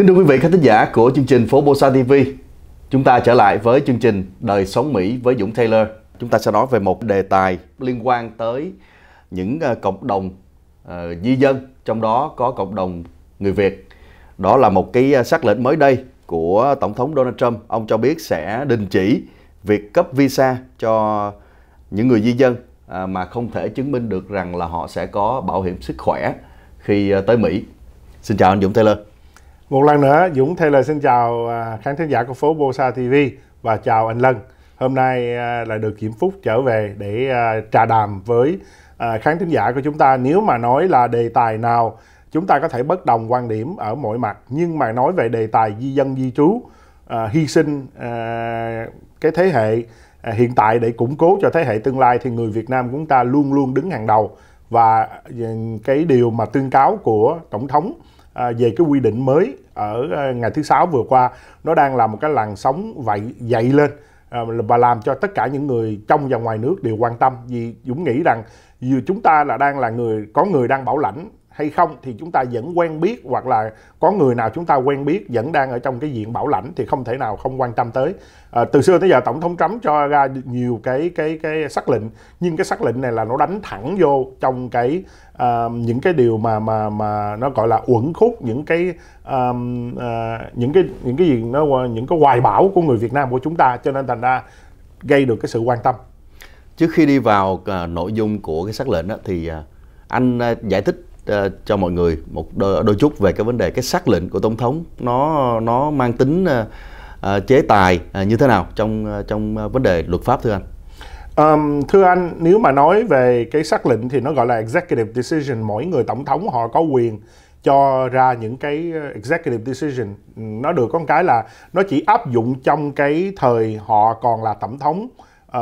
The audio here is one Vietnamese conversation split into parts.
Kính thưa quý vị khán thính giả của chương trình Phố Bosa TV Chúng ta trở lại với chương trình Đời sống Mỹ với Dũng Taylor Chúng ta sẽ nói về một đề tài liên quan tới những ờ, cộng đồng uh, di dân Trong đó có cộng đồng người Việt Đó là một cái sắc ờ, lệnh mới đây của Tổng thống Donald Trump Ông cho biết sẽ đình chỉ việc cấp visa cho những người di dân uh, Mà không thể chứng minh được rằng là họ sẽ có bảo hiểm sức khỏe khi uh, tới Mỹ Xin chào anh Dũng Taylor một lần nữa, Dũng thay lời xin chào à, khán thính giả của phố Bosa TV và chào anh Lân. Hôm nay là được kiểm Phúc trở về để à, trà đàm với à, khán thính giả của chúng ta. Nếu mà nói là đề tài nào, chúng ta có thể bất đồng quan điểm ở mọi mặt. Nhưng mà nói về đề tài di dân di trú, hy sinh cái thế hệ hiện tại để củng cố cho thế hệ tương lai thì người Việt Nam của chúng ta luôn luôn đứng hàng đầu. Và ừ, cái điều mà tuyên cáo của Tổng thống À, về cái quy định mới ở à, ngày thứ sáu vừa qua nó đang là một cái làn sóng vậy dậy lên à, và làm cho tất cả những người trong và ngoài nước đều quan tâm vì Dũng nghĩ rằng dù chúng ta là đang là người có người đang bảo lãnh hay không thì chúng ta vẫn quen biết hoặc là có người nào chúng ta quen biết vẫn đang ở trong cái diện bảo lãnh thì không thể nào không quan tâm tới à, từ xưa tới giờ tổng thống trump cho ra nhiều cái cái cái sắc lệnh nhưng cái sắc lệnh này là nó đánh thẳng vô trong cái uh, những cái điều mà mà mà nó gọi là uẩn khúc những cái um, uh, những cái những cái gì nó những cái hoài bão của người Việt Nam của chúng ta cho nên thành ra gây được cái sự quan tâm trước khi đi vào uh, nội dung của cái sắc lệnh đó, thì uh, anh uh, giải thích Ờ, cho mọi người một đôi, đôi chút về cái vấn đề cái xác lệnh của tổng thống nó nó mang tính uh, chế tài uh, như thế nào trong trong vấn đề luật pháp thưa anh? Um, thưa anh, nếu mà nói về cái xác lệnh thì nó gọi là executive decision. Mỗi người tổng thống họ có quyền cho ra những cái executive decision. Nó được có cái là nó chỉ áp dụng trong cái thời họ còn là tổng thống uh,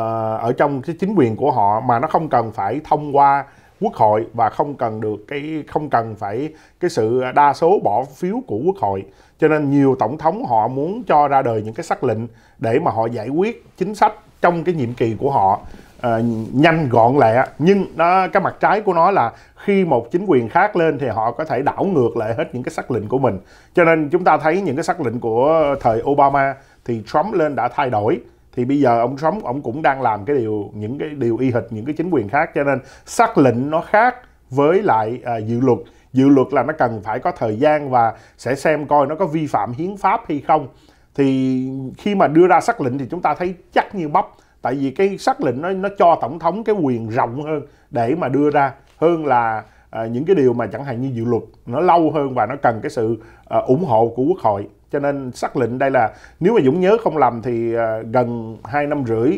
ở trong cái chính quyền của họ mà nó không cần phải thông qua quốc hội và không cần được cái không cần phải cái sự đa số bỏ phiếu của quốc hội cho nên nhiều tổng thống họ muốn cho ra đời những cái sắc lệnh để mà họ giải quyết chính sách trong cái nhiệm kỳ của họ uh, nhanh gọn lẹ nhưng nó cái mặt trái của nó là khi một chính quyền khác lên thì họ có thể đảo ngược lại hết những cái sắc lệnh của mình cho nên chúng ta thấy những cái sắc lệnh của thời Obama thì Trump lên đã thay đổi thì bây giờ ông sống ông cũng đang làm cái điều những cái điều y hệt những cái chính quyền khác cho nên xác lệnh nó khác với lại à, dự luật dự luật là nó cần phải có thời gian và sẽ xem coi nó có vi phạm hiến pháp hay không thì khi mà đưa ra xác lệnh thì chúng ta thấy chắc như bắp tại vì cái xác lệnh nó nó cho tổng thống cái quyền rộng hơn để mà đưa ra hơn là à, những cái điều mà chẳng hạn như dự luật nó lâu hơn và nó cần cái sự à, ủng hộ của quốc hội cho nên xác định đây là nếu mà Dũng nhớ không lầm thì à, gần 2 năm rưỡi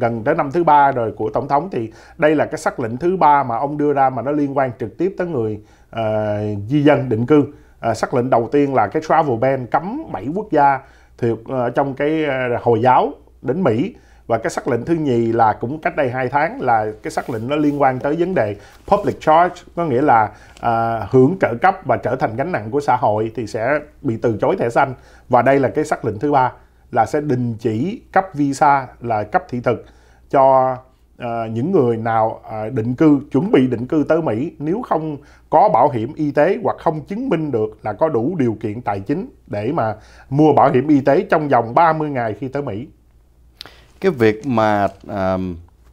gần tới năm thứ ba rồi của tổng thống thì đây là cái xác lệnh thứ ba mà ông đưa ra mà nó liên quan trực tiếp tới người uh, di dân định cư uh, lệnh đầu tiên là cái travel ban cấm bảy quốc gia thuộc uh, trong cái uh, hồi giáo đến Mỹ và cái xác lệnh thứ nhì là cũng cách đây 2 tháng là cái xác lệnh nó liên quan tới vấn đề public charge có nghĩa là à, hưởng trợ cấp và trở thành gánh nặng của xã hội thì sẽ bị từ chối thẻ xanh và đây là cái xác lệnh thứ ba là sẽ đình chỉ cấp visa là cấp thị thực cho à, những người nào à, định cư chuẩn bị định cư tới Mỹ nếu không có bảo hiểm y tế hoặc không chứng minh được là có đủ điều kiện tài chính để mà mua bảo hiểm y tế trong vòng 30 ngày khi tới Mỹ cái việc mà à,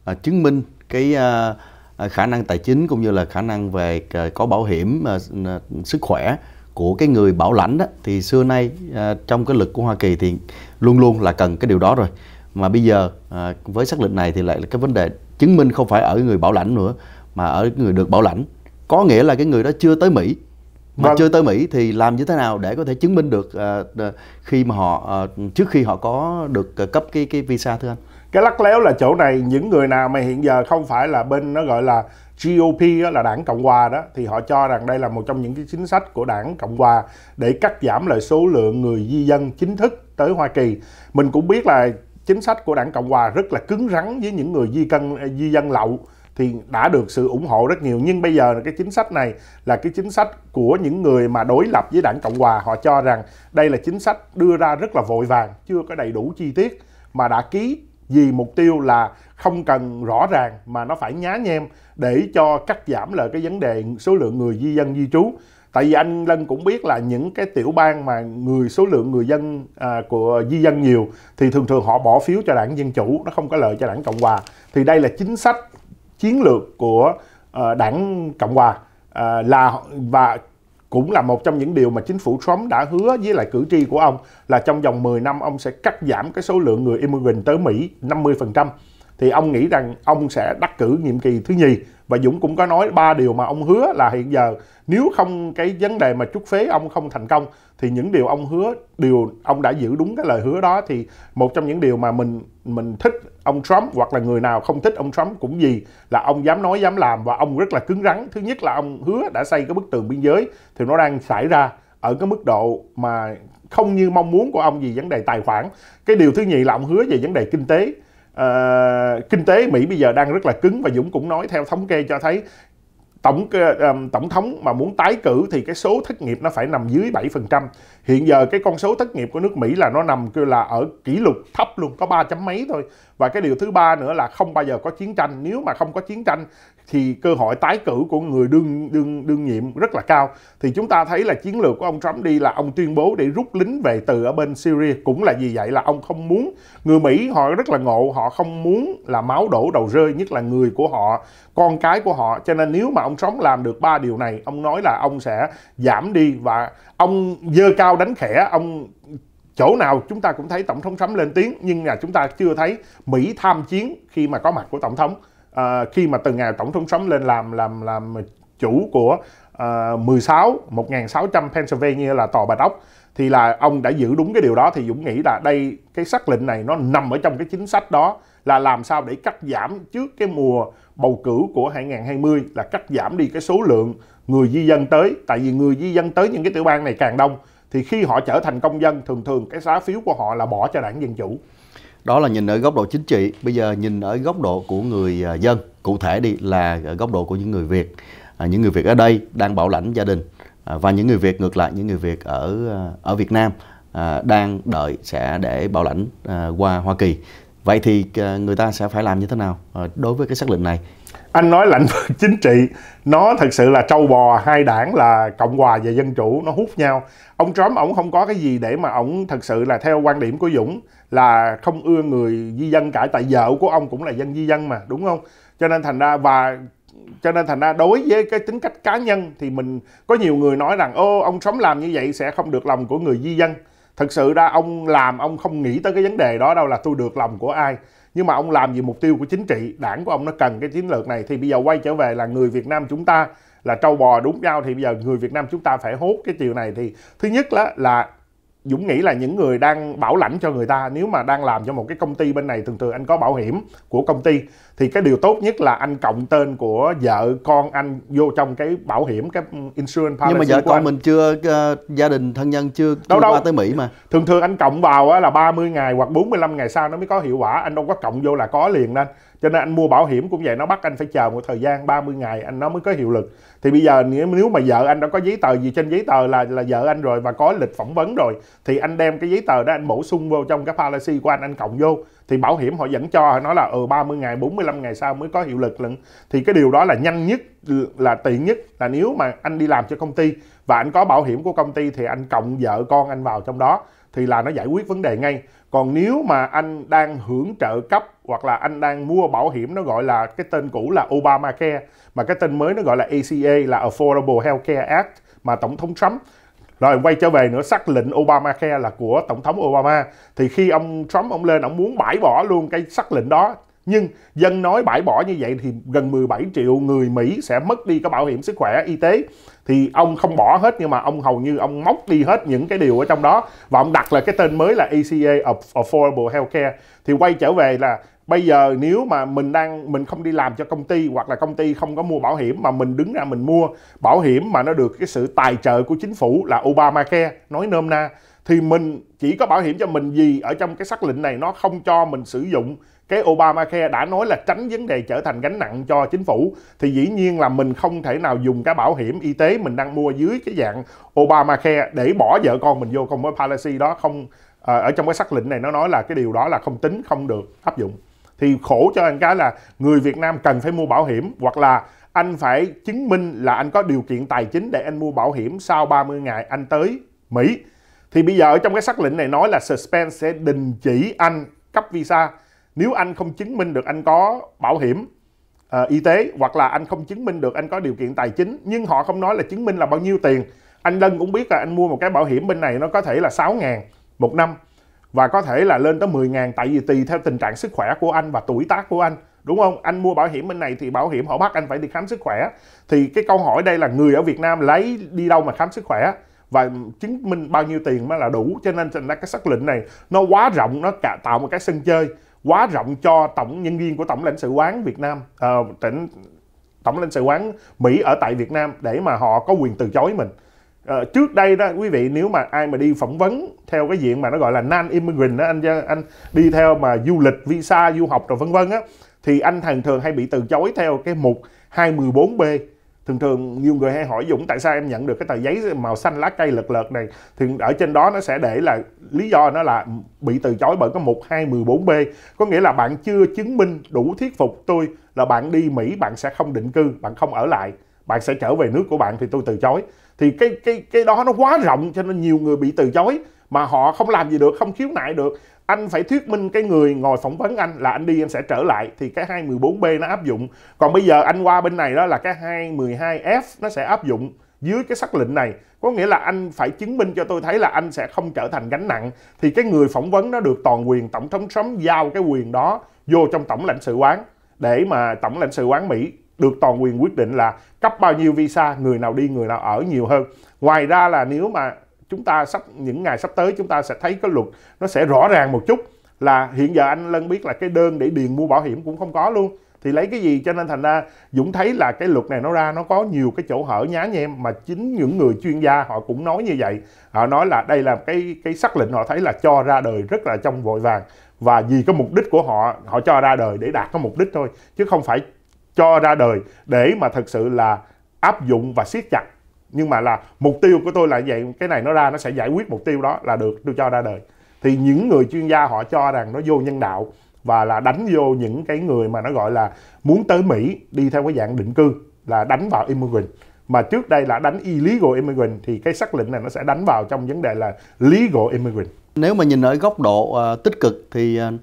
à, chứng minh cái à, à, khả năng tài chính cũng như là khả năng về à, có bảo hiểm à, à, sức khỏe của cái người bảo lãnh đó thì xưa nay à, trong cái luật của Hoa Kỳ thì luôn luôn là cần cái điều đó rồi mà bây giờ à, với xác lệnh này thì lại là cái vấn đề chứng minh không phải ở người bảo lãnh nữa mà ở người được bảo lãnh có nghĩa là cái người đó chưa tới Mỹ mà vâng. chưa tới Mỹ thì làm như thế nào để có thể chứng minh được uh, khi mà họ uh, trước khi họ có được uh, cấp cái cái visa thưa anh? Cái lắc léo là chỗ này những người nào mà hiện giờ không phải là bên nó gọi là GOP đó, là đảng Cộng hòa đó thì họ cho rằng đây là một trong những cái chính sách của đảng Cộng hòa để cắt giảm lại số lượng người di dân chính thức tới Hoa Kỳ. Mình cũng biết là chính sách của đảng Cộng hòa rất là cứng rắn với những người di cân di dân lậu thì đã được sự ủng hộ rất nhiều nhưng bây giờ cái chính sách này là cái chính sách của những người mà đối lập với đảng cộng hòa họ cho rằng đây là chính sách đưa ra rất là vội vàng chưa có đầy đủ chi tiết mà đã ký vì mục tiêu là không cần rõ ràng mà nó phải nhá nhem để cho cắt giảm lại cái vấn đề số lượng người di dân di trú tại vì anh lân cũng biết là những cái tiểu bang mà người số lượng người dân à, của di dân nhiều thì thường thường họ bỏ phiếu cho đảng dân chủ nó không có lợi cho đảng cộng hòa thì đây là chính sách chiến lược của uh, đảng Cộng hòa uh, là và cũng là một trong những điều mà chính phủ Trump đã hứa với lại cử tri của ông là trong vòng 10 năm ông sẽ cắt giảm cái số lượng người immigrant tới Mỹ 50% thì ông nghĩ rằng ông sẽ đắc cử nhiệm kỳ thứ nhì và Dũng cũng có nói ba điều mà ông hứa là hiện giờ nếu không cái vấn đề mà trút phế ông không thành công thì những điều ông hứa điều ông đã giữ đúng cái lời hứa đó thì một trong những điều mà mình mình thích ông Trump hoặc là người nào không thích ông Trump cũng gì là ông dám nói dám làm và ông rất là cứng rắn thứ nhất là ông hứa đã xây cái bức tường biên giới thì nó đang xảy ra ở cái mức độ mà không như mong muốn của ông vì vấn đề tài khoản cái điều thứ nhì là ông hứa về vấn đề kinh tế Ờ, kinh tế Mỹ bây giờ đang rất là cứng và Dũng cũng nói theo thống kê cho thấy tổng um, tổng thống mà muốn tái cử thì cái số thất nghiệp nó phải nằm dưới 7%. Hiện giờ cái con số thất nghiệp của nước Mỹ là nó nằm kêu là ở kỷ lục thấp luôn, có ba chấm mấy thôi. Và cái điều thứ ba nữa là không bao giờ có chiến tranh. Nếu mà không có chiến tranh thì cơ hội tái cử của người đương đương đương nhiệm rất là cao thì chúng ta thấy là chiến lược của ông Trump đi là ông tuyên bố để rút lính về từ ở bên Syria cũng là vì vậy là ông không muốn người Mỹ họ rất là ngộ họ không muốn là máu đổ đầu rơi nhất là người của họ con cái của họ cho nên nếu mà ông Trump làm được ba điều này ông nói là ông sẽ giảm đi và ông dơ cao đánh khẽ ông chỗ nào chúng ta cũng thấy tổng thống Trump lên tiếng nhưng mà chúng ta chưa thấy Mỹ tham chiến khi mà có mặt của tổng thống à, khi mà từ ngày tổng thống Trump lên làm làm làm chủ của à, 16 1600 Pennsylvania là tòa Bạch Ốc thì là ông đã giữ đúng cái điều đó thì Dũng nghĩ là đây cái xác lệnh này nó nằm ở trong cái chính sách đó là làm sao để cắt giảm trước cái mùa bầu cử của 2020 là cắt giảm đi cái số lượng người di dân tới tại vì người di dân tới những cái tiểu bang này càng đông thì khi họ trở thành công dân thường thường cái xá phiếu của họ là bỏ cho đảng dân chủ đó là nhìn ở góc độ chính trị bây giờ nhìn ở góc độ của người à, dân cụ thể đi là góc độ của những người việt à, những người việt ở đây đang bảo lãnh gia đình à, và những người việt ngược lại những người việt ở ở việt nam đang đợi sẽ để bảo lãnh qua hoa kỳ vậy thì người ta sẽ phải làm như thế nào đối với cái xác lệnh này anh nói lĩnh vực chính trị nó thật sự là trâu bò hai đảng là cộng hòa và dân chủ nó hút nhau ông trump ông không có cái gì để mà ông thật sự là theo quan điểm của dũng là không ưa người di dân cả tại vợ của ông cũng là dân di dân mà đúng không cho nên thành ra và cho nên thành ra đối với cái tính cách cá nhân thì mình có nhiều người nói rằng ô ông sống làm như vậy sẽ không được lòng của người di dân thật sự ra ông làm ông không nghĩ tới cái vấn đề đó đâu là tôi được lòng của ai nhưng mà ông làm vì mục tiêu của chính trị đảng của ông nó cần cái chiến lược này thì bây giờ quay trở về là người việt nam chúng ta là trâu bò đúng nhau thì bây giờ người việt nam chúng ta phải hốt cái chiều này thì thứ nhất là, là Dũng nghĩ là những người đang bảo lãnh cho người ta nếu mà đang làm cho một cái công ty bên này thường thường anh có bảo hiểm của công ty thì cái điều tốt nhất là anh cộng tên của vợ con anh vô trong cái bảo hiểm cái insurance policy nhưng mà vợ con anh. mình chưa uh, gia đình thân nhân chưa, đâu, chưa đâu. qua tới Mỹ mà thường thường anh cộng vào á, là 30 ngày hoặc 45 ngày sau nó mới có hiệu quả anh đâu có cộng vô là có liền nên cho nên anh mua bảo hiểm cũng vậy nó bắt anh phải chờ một thời gian 30 ngày anh nó mới có hiệu lực thì bây giờ nếu mà vợ anh đã có giấy tờ gì trên giấy tờ là là vợ anh rồi và có lịch phỏng vấn rồi thì anh đem cái giấy tờ đó anh bổ sung vô trong cái policy của anh anh cộng vô thì bảo hiểm họ vẫn cho họ nói là ừ 30 ngày 45 ngày sau mới có hiệu lực lận thì cái điều đó là nhanh nhất là tiện nhất là nếu mà anh đi làm cho công ty và anh có bảo hiểm của công ty thì anh cộng vợ con anh vào trong đó thì là nó giải quyết vấn đề ngay còn nếu mà anh đang hưởng trợ cấp hoặc là anh đang mua bảo hiểm nó gọi là cái tên cũ là Obamacare mà cái tên mới nó gọi là ACA là Affordable Healthcare Act mà tổng thống Trump rồi quay trở về nữa xác lệnh Obamacare là của Tổng thống Obama. Thì khi ông Trump ông lên ông muốn bãi bỏ luôn cái xác lệnh đó. Nhưng dân nói bãi bỏ như vậy thì gần 17 triệu người Mỹ sẽ mất đi cái bảo hiểm sức khỏe y tế. Thì ông không bỏ hết nhưng mà ông hầu như ông móc đi hết những cái điều ở trong đó. Và ông đặt là cái tên mới là ACA, Affordable Healthcare. Thì quay trở về là bây giờ nếu mà mình đang mình không đi làm cho công ty hoặc là công ty không có mua bảo hiểm mà mình đứng ra mình mua bảo hiểm mà nó được cái sự tài trợ của chính phủ là Obamacare nói nôm na thì mình chỉ có bảo hiểm cho mình gì ở trong cái xác lệnh này nó không cho mình sử dụng cái Obamacare đã nói là tránh vấn đề trở thành gánh nặng cho chính phủ thì dĩ nhiên là mình không thể nào dùng cái bảo hiểm y tế mình đang mua dưới cái dạng Obamacare để bỏ vợ con mình vô không với policy đó không ờ, ở trong cái xác lệnh này nó nói là cái điều đó là không tính không được áp dụng thì khổ cho anh cái là người Việt Nam cần phải mua bảo hiểm hoặc là anh phải chứng minh là anh có điều kiện tài chính để anh mua bảo hiểm sau 30 ngày anh tới Mỹ. Thì bây giờ ở trong cái xác lệnh này nói là suspend sẽ đình chỉ anh cấp visa nếu anh không chứng minh được anh có bảo hiểm uh, y tế hoặc là anh không chứng minh được anh có điều kiện tài chính nhưng họ không nói là chứng minh là bao nhiêu tiền. Anh Lân cũng biết là anh mua một cái bảo hiểm bên này nó có thể là 6 ngàn một năm và có thể là lên tới 10 000 tại vì tùy theo tình trạng sức khỏe của anh và tuổi tác của anh đúng không anh mua bảo hiểm bên này thì bảo hiểm họ bắt anh phải đi khám sức khỏe thì cái câu hỏi đây là người ở Việt Nam lấy đi đâu mà khám sức khỏe và chứng minh bao nhiêu tiền mới là đủ cho nên thành ra cái xác lệnh này nó quá rộng nó cả tạo một cái sân chơi quá rộng cho tổng nhân viên của tổng lãnh sự quán Việt Nam uh, tỉnh tổng lãnh sự quán Mỹ ở tại Việt Nam để mà họ có quyền từ chối mình À, trước đây đó quý vị nếu mà ai mà đi phỏng vấn theo cái diện mà nó gọi là non immigrant đó anh anh đi theo mà du lịch visa du học rồi vân vân á thì anh thường thường hay bị từ chối theo cái mục 214B thường thường nhiều người hay hỏi Dũng tại sao em nhận được cái tờ giấy màu xanh lá cây lật lật này thì ở trên đó nó sẽ để là lý do nó là bị từ chối bởi cái mục 214B có nghĩa là bạn chưa chứng minh đủ thuyết phục tôi là bạn đi Mỹ bạn sẽ không định cư bạn không ở lại bạn sẽ trở về nước của bạn thì tôi từ chối thì cái cái cái đó nó quá rộng cho nên nhiều người bị từ chối mà họ không làm gì được không khiếu nại được anh phải thuyết minh cái người ngồi phỏng vấn anh là anh đi em sẽ trở lại thì cái 214B nó áp dụng còn bây giờ anh qua bên này đó là cái 212F nó sẽ áp dụng dưới cái xác lệnh này có nghĩa là anh phải chứng minh cho tôi thấy là anh sẽ không trở thành gánh nặng thì cái người phỏng vấn nó được toàn quyền tổng thống Trump giao cái quyền đó vô trong tổng lãnh sự quán để mà tổng lãnh sự quán Mỹ được toàn quyền quyết định là cấp bao nhiêu visa người nào đi người nào ở nhiều hơn ngoài ra là nếu mà chúng ta sắp những ngày sắp tới chúng ta sẽ thấy cái luật nó sẽ rõ ràng một chút là hiện giờ anh Lân biết là cái đơn để điền mua bảo hiểm cũng không có luôn thì lấy cái gì cho nên thành ra Dũng thấy là cái luật này nó ra nó có nhiều cái chỗ hở nhá nhem mà chính những người chuyên gia họ cũng nói như vậy họ nói là đây là cái cái sắc lệnh họ thấy là cho ra đời rất là trong vội vàng và vì cái mục đích của họ họ cho ra đời để đạt cái mục đích thôi chứ không phải cho ra đời để mà thật sự là áp dụng và siết chặt nhưng mà là mục tiêu của tôi là vậy cái này nó ra nó sẽ giải quyết mục tiêu đó là được tôi cho ra đời thì những người chuyên gia họ cho rằng nó vô nhân đạo và là đánh vô những cái người mà nó gọi là muốn tới Mỹ đi theo cái dạng định cư là đánh vào immigrant mà trước đây là đánh illegal immigrant thì cái xác lệnh này nó sẽ đánh vào trong vấn đề là legal immigrant nếu mà nhìn ở góc độ uh, tích cực thì uh,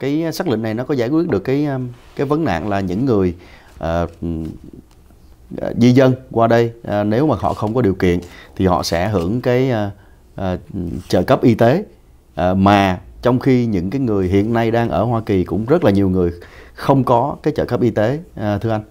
cái xác lệnh này nó có giải quyết được cái um, cái vấn nạn là những người uh, di dân qua đây uh, nếu mà họ không có điều kiện thì họ sẽ hưởng cái uh, uh, trợ cấp y tế uh, mà trong khi những cái người hiện nay đang ở Hoa Kỳ cũng rất là nhiều người không có cái trợ cấp y tế uh, thưa anh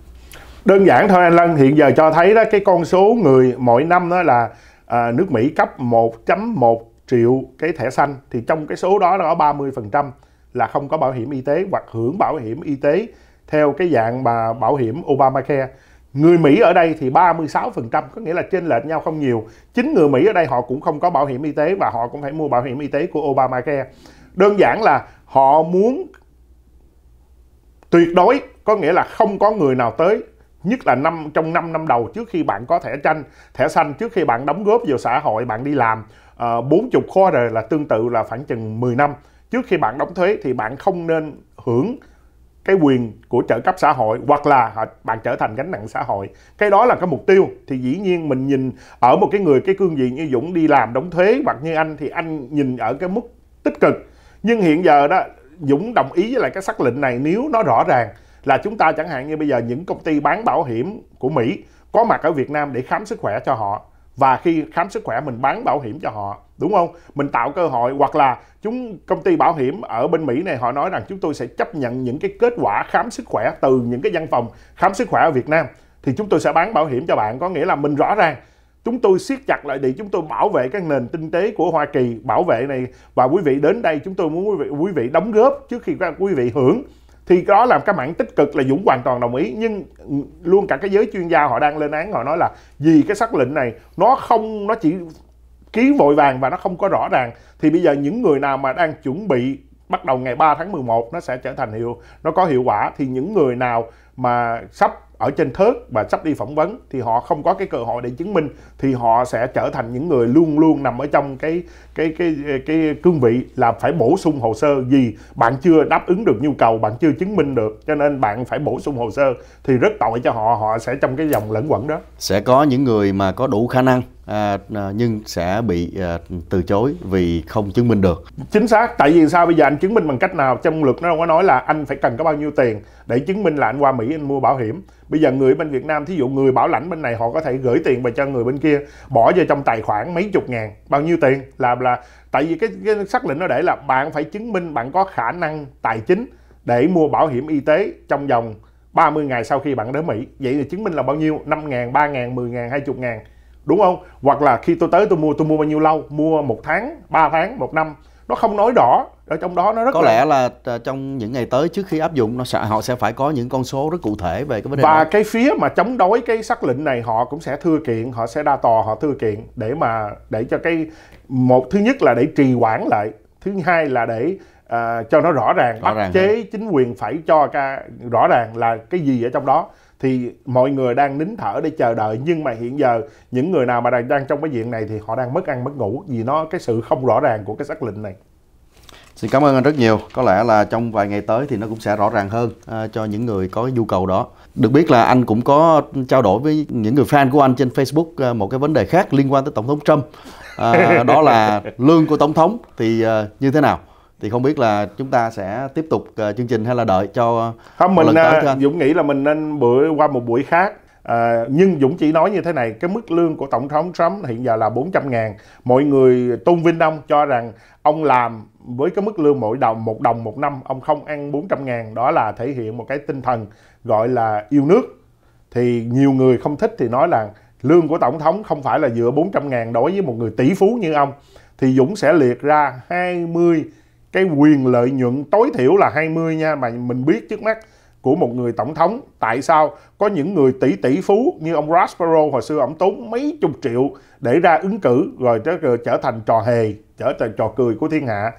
đơn giản thôi anh Lân hiện giờ cho thấy đó cái con số người mỗi năm đó là à, nước Mỹ cấp 1.1 triệu cái thẻ xanh thì trong cái số đó nó có 30% là không có bảo hiểm y tế hoặc hưởng bảo hiểm y tế theo cái dạng mà bảo hiểm Obamacare. Người Mỹ ở đây thì 36% có nghĩa là trên lệch nhau không nhiều. Chính người Mỹ ở đây họ cũng không có bảo hiểm y tế và họ cũng phải mua bảo hiểm y tế của Obamacare. Đơn giản là họ muốn tuyệt đối có nghĩa là không có người nào tới nhất là năm trong 5 năm đầu trước khi bạn có thẻ tranh thẻ xanh trước khi bạn đóng góp vào xã hội bạn đi làm uh, ờ, 40 rồi là tương tự là khoảng chừng 10 năm trước khi bạn đóng thuế thì bạn không nên hưởng cái quyền của trợ cấp xã hội hoặc là bạn trở thành gánh nặng xã hội cái đó là cái mục tiêu thì dĩ nhiên mình nhìn ở một cái người cái cương vị như dũng đi làm đóng thuế hoặc như anh thì anh nhìn ở cái mức tích cực nhưng hiện giờ đó dũng đồng ý với lại cái xác lệnh này nếu nó rõ ràng là chúng ta chẳng hạn như bây giờ những công ty bán bảo hiểm của mỹ có mặt ở việt nam để khám sức khỏe cho họ và khi khám sức khỏe mình bán bảo hiểm cho họ đúng không mình tạo cơ hội hoặc là chúng công ty bảo hiểm ở bên mỹ này họ nói rằng chúng tôi sẽ chấp nhận những cái kết quả khám sức khỏe từ những cái văn phòng khám sức khỏe ở việt nam thì chúng tôi sẽ bán bảo hiểm cho bạn có nghĩa là mình rõ ràng chúng tôi siết chặt lại để chúng tôi bảo vệ các nền kinh tế của Hoa Kỳ bảo vệ này và quý vị đến đây chúng tôi muốn quý vị, quý vị đóng góp trước khi các quý vị hưởng thì đó làm cái mảng tích cực là Dũng hoàn toàn đồng ý nhưng luôn cả cái giới chuyên gia họ đang lên án họ nói là vì cái xác lệnh này nó không nó chỉ ký vội vàng và nó không có rõ ràng thì bây giờ những người nào mà đang chuẩn bị bắt đầu ngày 3 tháng 11 nó sẽ trở thành hiệu nó có hiệu quả thì những người nào mà sắp ở trên thớt và sắp đi phỏng vấn thì họ không có cái cơ hội để chứng minh thì họ sẽ trở thành những người luôn luôn nằm ở trong cái cái cái cái, cái cương vị là phải bổ sung hồ sơ gì bạn chưa đáp ứng được nhu cầu bạn chưa chứng minh được cho nên bạn phải bổ sung hồ sơ thì rất tội cho họ họ sẽ trong cái dòng lẫn quẩn đó sẽ có những người mà có đủ khả năng À, à, nhưng sẽ bị à, từ chối vì không chứng minh được chính xác tại vì sao bây giờ anh chứng minh bằng cách nào trong luật nó đâu có nói là anh phải cần có bao nhiêu tiền để chứng minh là anh qua mỹ anh mua bảo hiểm bây giờ người bên việt nam thí dụ người bảo lãnh bên này họ có thể gửi tiền về cho người bên kia bỏ vào trong tài khoản mấy chục ngàn bao nhiêu tiền là là tại vì cái, cái xác định nó để là bạn phải chứng minh bạn có khả năng tài chính để mua bảo hiểm y tế trong vòng 30 ngày sau khi bạn đến Mỹ Vậy thì chứng minh là bao nhiêu? 5 ngàn, 3 ngàn, 10 ngàn, 20 ngàn đúng không hoặc là khi tôi tới tôi mua tôi mua bao nhiêu lâu mua một tháng 3 tháng một năm nó không nói rõ ở trong đó nó rất có là... lẽ là ờ, trong những ngày tới trước khi áp dụng nó sẽ họ sẽ phải có những con số rất cụ thể về cái vấn đề và đó. cái phía mà chống đối cái sắc lệnh này họ cũng sẽ thưa kiện họ sẽ đa tòa họ thưa kiện để mà để cho cái một thứ nhất là để trì hoãn lại thứ hai là để uh, cho nó rõ ràng rõ bắt chế hơn. chính quyền phải cho ca rõ ràng là cái gì ở trong đó thì mọi người đang nín thở để chờ đợi nhưng mà hiện giờ những người nào mà đang, đang trong cái diện này thì họ đang mất ăn mất ngủ vì nó cái sự không rõ ràng của cái xác lệnh này xin cảm ơn anh rất nhiều có lẽ là trong vài ngày tới thì nó cũng sẽ rõ ràng hơn à, cho những người có nhu cầu đó được biết là anh cũng có trao đổi với những người fan của anh trên facebook à, một cái vấn đề khác liên quan tới tổng thống trump à, đó là lương của tổng thống thì à, như thế nào thì không biết là chúng ta sẽ tiếp tục uh, chương trình hay là đợi cho ờ, không mình uh, Dũng nghĩ là mình nên bữa qua một buổi khác À, nhưng Dũng chỉ nói như thế này, cái mức lương của Tổng thống Trump hiện giờ là 400 ngàn. Mọi người tôn vinh ông cho rằng ông làm với cái mức lương mỗi đồng, một đồng một năm, ông không ăn 400 ngàn. Đó là thể hiện một cái tinh thần gọi là yêu nước. Thì nhiều người không thích thì nói là lương của Tổng thống không phải là dựa 400 ngàn đối với một người tỷ phú như ông. Thì Dũng sẽ liệt ra 20 cái quyền lợi nhuận tối thiểu là 20 nha mà mình biết trước mắt của một người tổng thống tại sao có những người tỷ tỷ phú như ông raspero hồi xưa ông tốn mấy chục triệu để ra ứng cử rồi trở thành trò hề trở thành trò cười của thiên hạ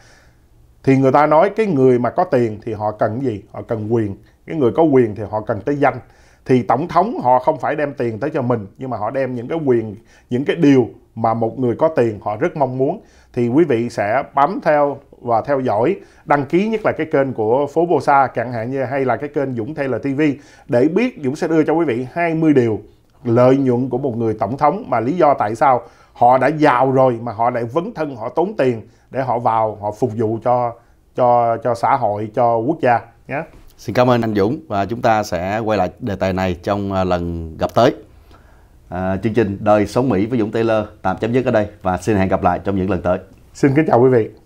thì người ta nói cái người mà có tiền thì họ cần gì họ cần quyền cái người có quyền thì họ cần tới danh thì tổng thống họ không phải đem tiền tới cho mình nhưng mà họ đem những cái quyền những cái điều mà một người có tiền họ rất mong muốn thì quý vị sẽ bấm theo và theo dõi đăng ký nhất là cái kênh của phố bô sa chẳng hạn như hay là cái kênh Dũng Taylor TV để biết Dũng sẽ đưa cho quý vị 20 điều lợi nhuận của một người tổng thống mà lý do tại sao họ đã giàu rồi mà họ lại vấn thân họ tốn tiền để họ vào họ phục vụ cho cho cho xã hội cho quốc gia nhé. Xin cảm ơn anh Dũng và chúng ta sẽ quay lại đề tài này trong à, lần gặp tới. À, chương trình Đời Sống Mỹ với Dũng Taylor tạm chấm dứt ở đây và xin hẹn gặp lại trong những lần tới. Xin kính chào quý vị.